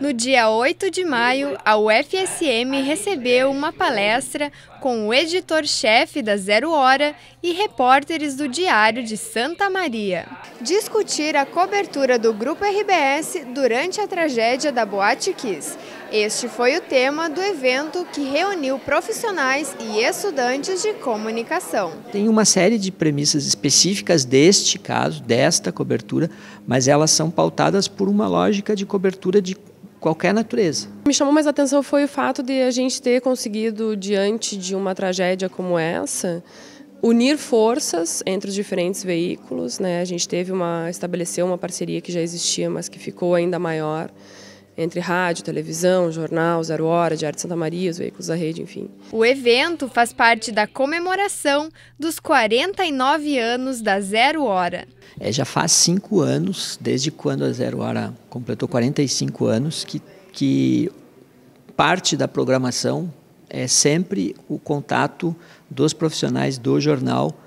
No dia 8 de maio, a UFSM recebeu uma palestra com o editor-chefe da Zero Hora e repórteres do Diário de Santa Maria. Discutir a cobertura do Grupo RBS durante a tragédia da Boate Kiss. Este foi o tema do evento que reuniu profissionais e estudantes de comunicação. Tem uma série de premissas específicas deste caso, desta cobertura, mas elas são pautadas por uma lógica de cobertura de qualquer natureza. O que me chamou mais atenção foi o fato de a gente ter conseguido, diante de uma tragédia como essa, unir forças entre os diferentes veículos. Né? A gente teve uma estabeleceu uma parceria que já existia, mas que ficou ainda maior entre rádio, televisão, jornal, Zero Hora, Diário de Santa Maria, os veículos da rede, enfim. O evento faz parte da comemoração dos 49 anos da Zero Hora. É, já faz cinco anos, desde quando a Zero Hora completou 45 anos, que, que parte da programação é sempre o contato dos profissionais do jornal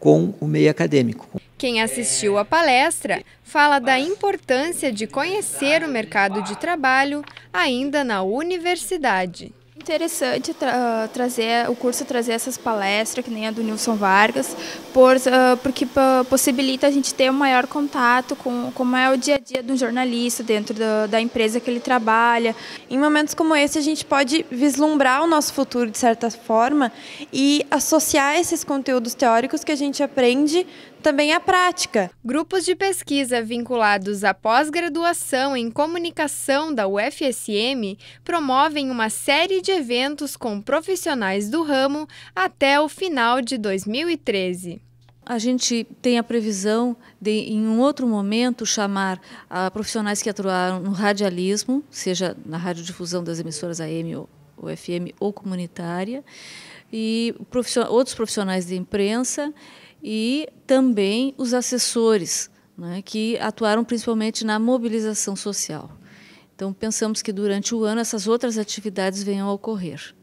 com o meio acadêmico. Quem assistiu à palestra fala da importância de conhecer o mercado de trabalho ainda na universidade. Interessante tra ah, trazer o curso trazer essas palestras que nem a do Nilson Vargas, por, uh, porque possibilita a gente ter um maior contato com como é o dia a dia do jornalista dentro da empresa que ele trabalha. Em momentos como esse a gente pode vislumbrar o nosso futuro de certa forma e associar esses conteúdos teóricos que a gente aprende também a prática. Grupos de pesquisa vinculados à pós-graduação em comunicação da UFSM promovem uma série de eventos com profissionais do ramo até o final de 2013 a gente tem a previsão de, em um outro momento, chamar ah, profissionais que atuaram no radialismo, seja na radiodifusão das emissoras AM ou UFM ou comunitária, e profissionais, outros profissionais de imprensa e também os assessores, né, que atuaram principalmente na mobilização social. Então, pensamos que durante o ano essas outras atividades venham a ocorrer.